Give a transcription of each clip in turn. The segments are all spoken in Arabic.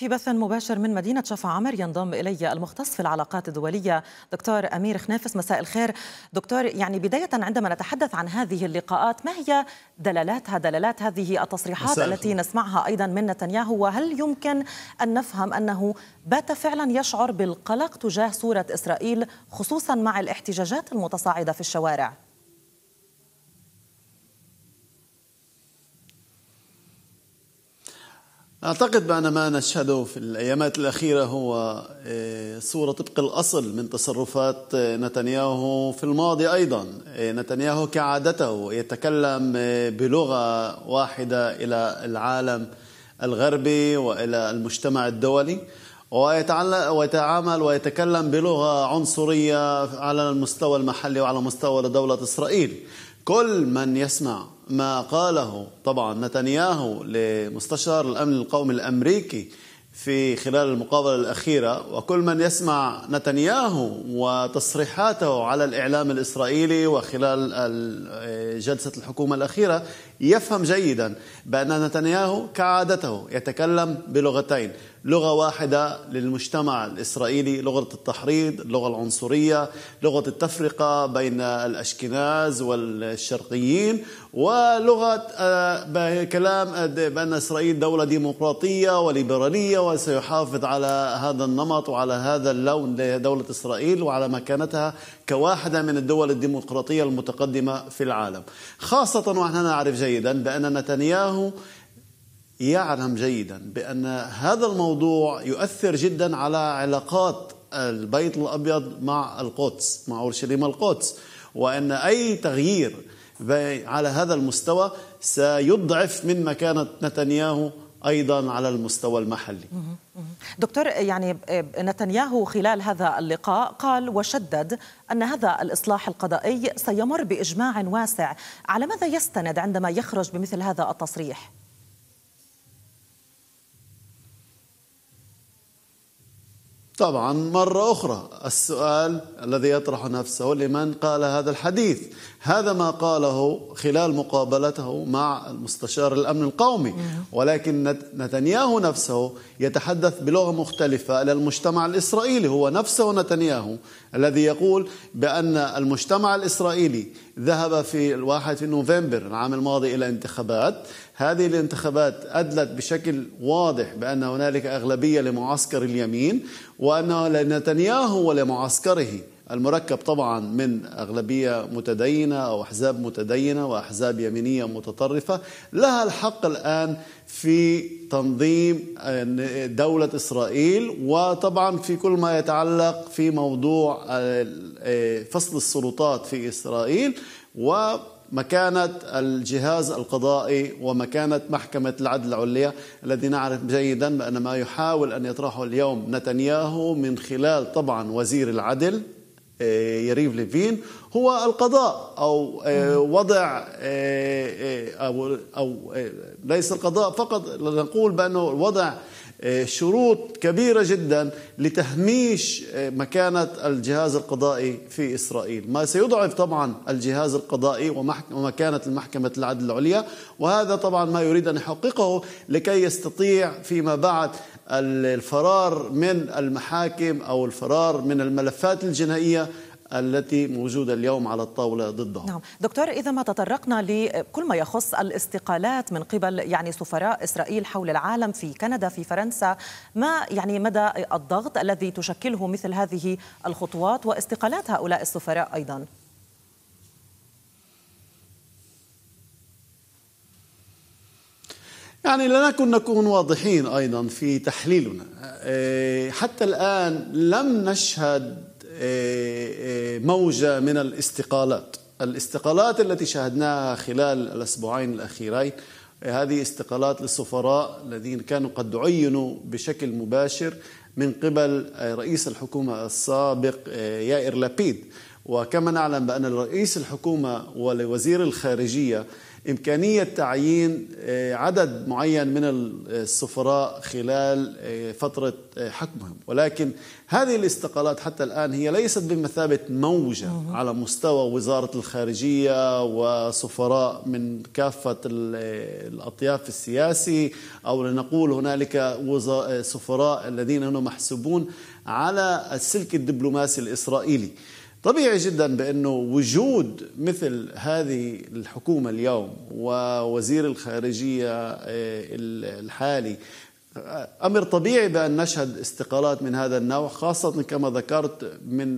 في بث مباشر من مدينة شفا عمر ينضم إلي المختص في العلاقات الدولية دكتور أمير خنافس مساء الخير دكتور يعني بداية عندما نتحدث عن هذه اللقاءات ما هي دلالاتها دلالات هذه التصريحات التي نسمعها أيضا من نتنياهو وهل يمكن أن نفهم أنه بات فعلا يشعر بالقلق تجاه صورة إسرائيل خصوصا مع الاحتجاجات المتصاعدة في الشوارع؟ أعتقد بأن ما نشهده في الأيامات الأخيرة هو آه، صورة طبق الأصل من تصرفات آه، نتنياهو في الماضي أيضا آه، نتنياهو كعادته يتكلم بلغة واحدة إلى العالم الغربي وإلى المجتمع الدولي ويتعامل ويتكلم بلغة عنصرية على المستوى المحلي وعلى مستوى دولة إسرائيل كل من يسمع ما قاله طبعا نتنياهو لمستشار الأمن القومي الأمريكي في خلال المقابلة الأخيرة وكل من يسمع نتنياهو وتصريحاته على الإعلام الإسرائيلي وخلال جلسة الحكومة الأخيرة يفهم جيدا بأن نتنياهو كعادته يتكلم بلغتين لغة واحدة للمجتمع الإسرائيلي لغة التحريض اللغة العنصرية لغة التفرقة بين الأشكناز والشرقيين ولغة آه، كلام آه، بأن إسرائيل دولة ديمقراطية وليبرالية وسيحافظ على هذا النمط وعلى هذا اللون لدولة إسرائيل وعلى مكانتها كواحدة من الدول الديمقراطية المتقدمة في العالم خاصة ونحن نعرف جيدا بأن نتنياهو يعلم جيدا بأن هذا الموضوع يؤثر جدا على علاقات البيت الأبيض مع القدس مع أورشليم القدس وأن أي تغيير على هذا المستوى سيضعف من مكانة نتنياهو ايضا على المستوى المحلي. دكتور يعني آه، نتنياهو خلال هذا اللقاء قال وشدد ان هذا الاصلاح القضائي سيمر باجماع واسع، على ماذا يستند عندما يخرج بمثل هذا التصريح؟ طبعا مرة أخرى السؤال الذي يطرح نفسه لمن قال هذا الحديث هذا ما قاله خلال مقابلته مع المستشار الأمن القومي ولكن نتنياهو نفسه يتحدث بلغة مختلفة إلى المجتمع الإسرائيلي هو نفسه نتنياهو الذي يقول بأن المجتمع الإسرائيلي ذهب في الواحد في نوفمبر العام الماضي إلى انتخابات هذه الانتخابات أدلت بشكل واضح بأن هنالك أغلبية لمعسكر اليمين وأن لنتنياهو ولمعسكره المركب طبعا من أغلبية متدينة أو أحزاب متدينة وأحزاب يمينية متطرفة لها الحق الآن في تنظيم آه، دولة إسرائيل وطبعا في كل ما يتعلق في موضوع آه، آه، فصل السلطات في إسرائيل و مكانة الجهاز القضائي ومكانة محكمة العدل العليا الذي نعرف جيدا بأن ما يحاول أن يطرحه اليوم نتنياهو من خلال طبعا وزير العدل يريف ليفين هو القضاء او آه، وضع آه، آه، او او ليس القضاء فقط نقول بانه وضع شروط كبيرة جدا لتهميش مكانة الجهاز القضائي في إسرائيل ما سيضعف طبعا الجهاز القضائي ومكانة المحكمة العدل العليا وهذا طبعا ما يريد أن يحققه لكي يستطيع فيما بعد الفرار من المحاكم أو الفرار من الملفات الجنائية التي موجودة اليوم على الطاولة ضدها نعم دكتور إذا ما تطرقنا لكل ما يخص الاستقالات من قبل يعني سفراء إسرائيل حول العالم في كندا في فرنسا ما يعني مدى الضغط الذي تشكله مثل هذه الخطوات واستقالات هؤلاء السفراء أيضاً يعني لنكن نكون واضحين أيضا في تحليلنا آه، حتى الآن لم نشهد آه، آه، موجة من الاستقالات الاستقالات التي شاهدناها خلال الأسبوعين الأخيرين هذه استقالات للسفراء الذين كانوا قد عينوا بشكل مباشر من قبل رئيس الحكومة السابق يائر لابيد وكما نعلم بأن رئيس الحكومة ولوزير الخارجية إمكانية تعيين آه، عدد معين من السفراء خلال آه، فترة آه، حكمهم ولكن هذه الاستقالات حتى الآن هي ليست بمثابة موجة على مستوى وزارة الخارجية وسفراء من كافة الأطياف السياسي أو لنقول هنالك سفراء الذين هم محسوبون على السلك الدبلوماسي الإسرائيلي طبيعي جدا بانه وجود مثل هذه الحكومه اليوم ووزير الخارجيه آه، الحالي آه، امر طبيعي بان نشهد استقالات من هذا النوع خاصه كما ذكرت من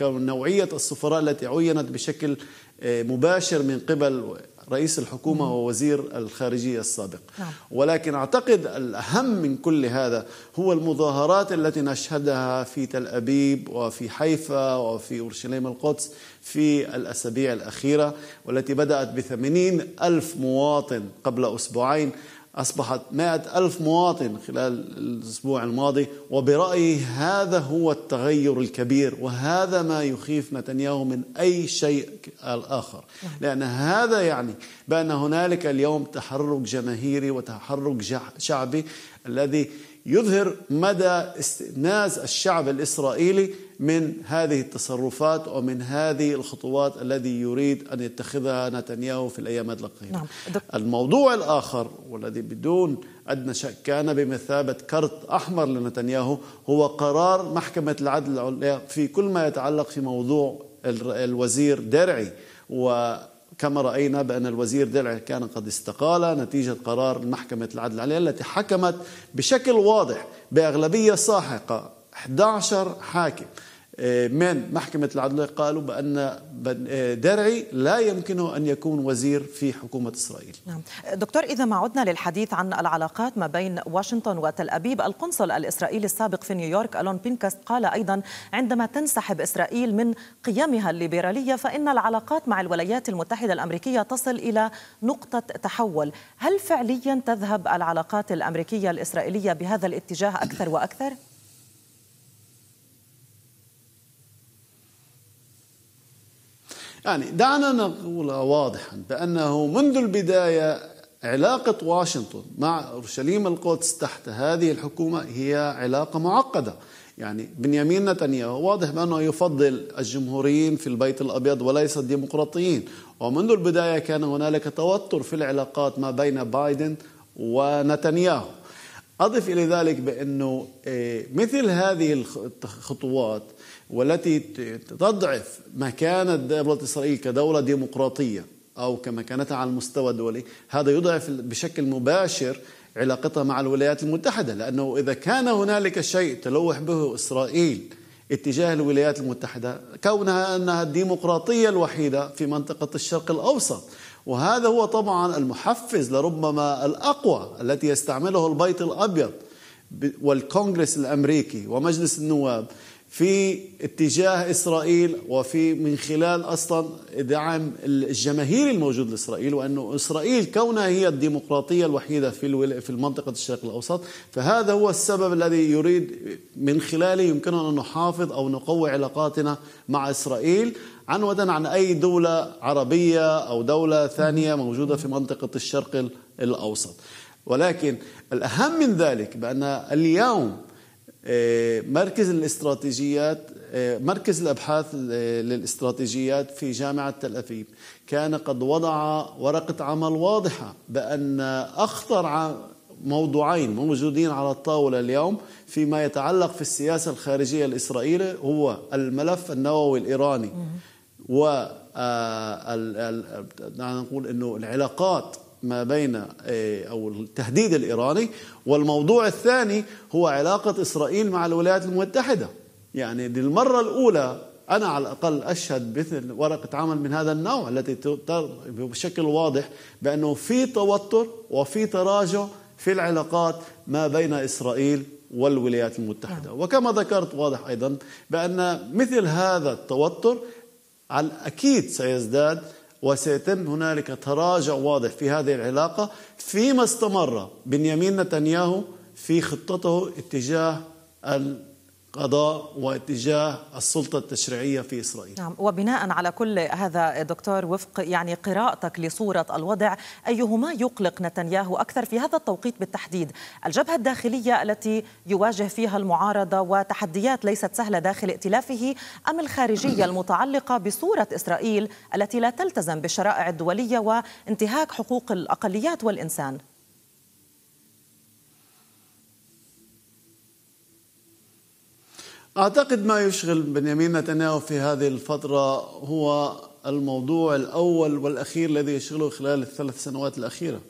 نوعيه السفراء التي عينت بشكل آه، مباشر من قبل رئيس الحكومة مم. ووزير الخارجية السابق نعم. ولكن أعتقد الأهم من كل هذا هو المظاهرات التي نشهدها في تل أبيب وفي حيفا وفي أورشليم القدس في الأسابيع الأخيرة والتي بدأت بثمانين ألف مواطن قبل أسبوعين أصبحت مائة ألف مواطن خلال الأسبوع الماضي وبرأيي هذا هو التغير الكبير وهذا ما يخيف نتنياهو من أي شيء الآخر نعم. لأن هذا يعني بأن هنالك اليوم تحرك جماهيري وتحرك شعبي الذي يظهر مدى استئناس الشعب الإسرائيلي من هذه التصرفات ومن هذه الخطوات الذي يريد أن يتخذها نتنياهو في الأيام القادمة نعم. الموضوع الآخر والذي بدون أدنى شك كان بمثابة كرت أحمر لنتنياهو هو قرار محكمة العدل العليا في كل ما يتعلق في موضوع الوزير درعي و كما رأينا بأن الوزير درعي كان قد استقال نتيجة قرار محكمة العدل العليا التي حكمت بشكل واضح بأغلبية ساحقة 11 حاكم آه، من محكمة العدل قالوا بأن آه، درعي لا يمكنه أن يكون وزير في حكومة إسرائيل نعم. دكتور إذا ما عدنا للحديث عن العلاقات ما بين واشنطن وتل أبيب القنصل الإسرائيلي السابق في نيويورك ألون بينكست قال أيضا عندما تنسحب إسرائيل من قيمها الليبرالية فإن العلاقات مع الولايات المتحدة الأمريكية تصل إلى نقطة تحول هل فعليا تذهب العلاقات الأمريكية الإسرائيلية بهذا الاتجاه أكثر وأكثر؟ يعني دعنا نقول واضحا بأنه منذ البداية علاقة واشنطن مع أورشليم القدس تحت هذه الحكومة هي علاقة معقدة يعني بنيامين نتنياهو واضح بأنه يفضل الجمهوريين في البيت الأبيض وليس الديمقراطيين ومنذ البداية كان هنالك توتر في العلاقات ما بين بايدن ونتنياهو أضف إلى ذلك بأنه آه، مثل هذه الخطوات والتي تضعف مكانة دولة إسرائيل كدولة ديمقراطية أو كمكانتها على المستوى الدولي هذا يضعف بشكل مباشر علاقتها مع الولايات المتحدة لأنه إذا كان هنالك شيء تلوح به إسرائيل اتجاه الولايات المتحدة كونها أنها الديمقراطية الوحيدة في منطقة الشرق الأوسط وهذا هو طبعا المحفز لربما الأقوى التي يستعمله البيت الأبيض والكونغرس الأمريكي ومجلس النواب في اتجاه إسرائيل وفي من خلال أصلا دعم الجماهير الموجود لإسرائيل وانه إسرائيل كونها هي الديمقراطية الوحيدة في في منطقه الشرق الأوسط فهذا هو السبب الذي يريد من خلاله يمكننا أن نحافظ أو نقوي علاقاتنا مع إسرائيل عنودا عن أي دولة عربية أو دولة ثانية موجودة في منطقة الشرق الأوسط ولكن الأهم من ذلك بأن اليوم آه، مركز الاستراتيجيات آه، مركز الابحاث آه، للاستراتيجيات في جامعه تل ابيب كان قد وضع ورقه عمل واضحه بان اخطر موضوعين موجودين على الطاوله اليوم فيما يتعلق في السياسه الخارجيه الاسرائيليه هو الملف النووي الايراني و نقول انه العلاقات ما بين آه، أو التهديد الإيراني والموضوع الثاني هو علاقة إسرائيل مع الولايات المتحدة يعني للمره الأولى أنا على الأقل أشهد مثل ورقة عمل من هذا النوع التي بشكل واضح بأنه في توتر وفي تراجع في العلاقات ما بين إسرائيل والولايات المتحدة نعم. وكما ذكرت واضح أيضا بأن مثل هذا التوتر على الأكيد سيزداد وسيتم هنالك تراجع واضح في هذه العلاقة فيما استمر بنيامين نتنياهو في خطته اتجاه قضاء واتجاه السلطة التشريعية في إسرائيل نعم وبناء على كل هذا دكتور وفق يعني قراءتك لصورة الوضع أيهما يقلق نتنياهو أكثر في هذا التوقيت بالتحديد الجبهة الداخلية التي يواجه فيها المعارضة وتحديات ليست سهلة داخل ائتلافه أم الخارجية المتعلقة بصورة إسرائيل التي لا تلتزم بالشرائع الدولية وانتهاك حقوق الأقليات والإنسان أعتقد ما يشغل بنيامين نتنياهو في هذه الفترة هو الموضوع الأول والأخير الذي يشغله خلال الثلاث سنوات الأخيرة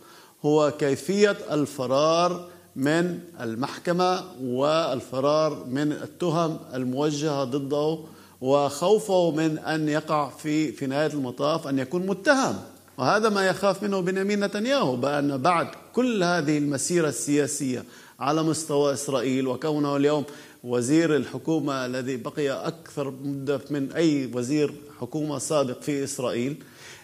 هو كيفية الفرار من المحكمة والفرار من التهم الموجهة ضده وخوفه من أن يقع في في نهاية المطاف أن يكون متهم وهذا ما يخاف منه بنيامين نتنياهو بأن بعد كل هذه المسيرة السياسية على مستوى إسرائيل وكونه اليوم وزير الحكومة الذي بقي أكثر مدة من أي وزير حكومة سابق في إسرائيل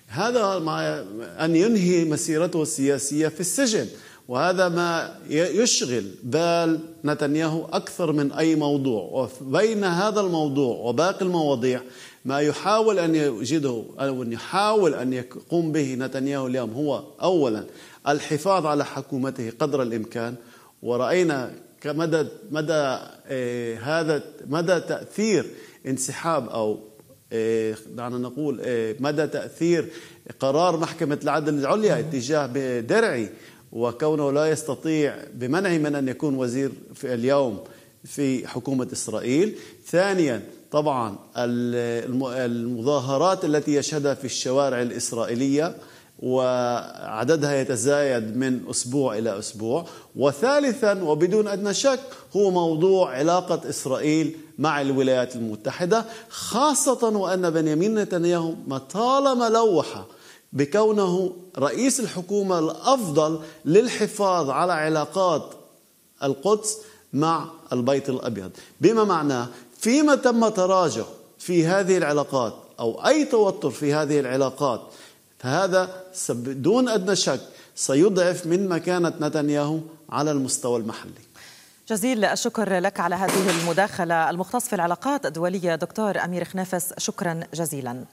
هذا مع أن ينهي مسيرته السياسية في السجن وهذا ما يشغل بال نتنياهو أكثر من أي موضوع وبين هذا الموضوع وباقي المواضيع ما يحاول أن يجده أو أن يحاول أن يقوم به نتنياهو اليوم هو أولا الحفاظ على حكومته قدر الإمكان ورأينا مدى مدى آه، هذا مدى تاثير انسحاب او آه، دعنا نقول آه، مدى تاثير قرار محكمه العدل العليا اتجاه درعي وكونه لا يستطيع بمنعه من ان يكون وزير في اليوم في حكومه اسرائيل، ثانيا طبعا المظاهرات التي يشهدها في الشوارع الاسرائيليه وعددها يتزايد من أسبوع إلى أسبوع وثالثا وبدون أدنى شك هو موضوع علاقة إسرائيل مع الولايات المتحدة خاصة وأن بنيامين نتنياهو ما طالما لوح بكونه رئيس الحكومة الأفضل للحفاظ على علاقات القدس مع البيت الأبيض بما معناه فيما تم تراجع في هذه العلاقات أو أي توتر في هذه العلاقات هذا دون أدنى شك سيضعف من مكانة نتنياهو على المستوى المحلي جزيل الشكر لك على هذه المداخلة المختص في العلاقات الدولية دكتور أمير خنافس شكرا جزيلا